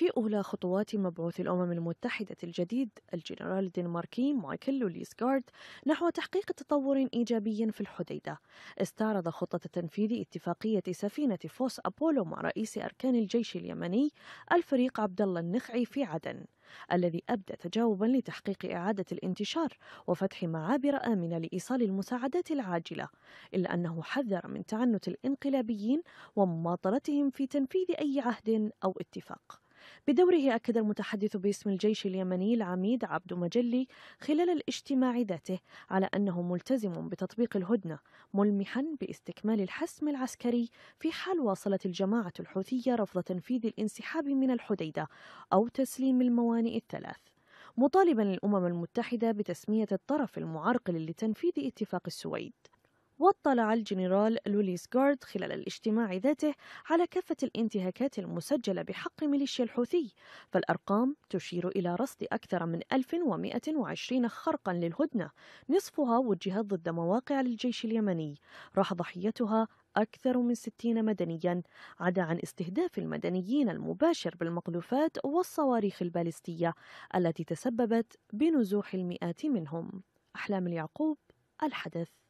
في أولى خطوات مبعوث الأمم المتحدة الجديد الجنرال الدنماركي مايكل لوليسغارد نحو تحقيق تطور إيجابي في الحديدة استعرض خطة تنفيذ اتفاقية سفينة فوس أبولو مع رئيس أركان الجيش اليمني الفريق عبدالله النخعي في عدن الذي أبدى تجاوبا لتحقيق إعادة الانتشار وفتح معابر آمنة لإيصال المساعدات العاجلة إلا أنه حذر من تعنت الإنقلابيين ومماطلتهم في تنفيذ أي عهد أو اتفاق بدوره أكد المتحدث باسم الجيش اليمني العميد عبد مجلي خلال الاجتماع ذاته على أنه ملتزم بتطبيق الهدنة ملمحا باستكمال الحسم العسكري في حال واصلت الجماعة الحوثية رفض تنفيذ الانسحاب من الحديدة أو تسليم الموانئ الثلاث مطالبا الأمم المتحدة بتسمية الطرف المعرقل لتنفيذ اتفاق السويد واطلع الجنرال لوليس جارد خلال الاجتماع ذاته على كافة الانتهاكات المسجلة بحق ميليشيا الحوثي فالأرقام تشير إلى رصد أكثر من 1120 خرقا للهدنة نصفها وجهت ضد مواقع للجيش اليمني راح ضحيتها أكثر من 60 مدنيا عدا عن استهداف المدنيين المباشر بالمقذوفات والصواريخ البالستية التي تسببت بنزوح المئات منهم أحلام اليعقوب الحدث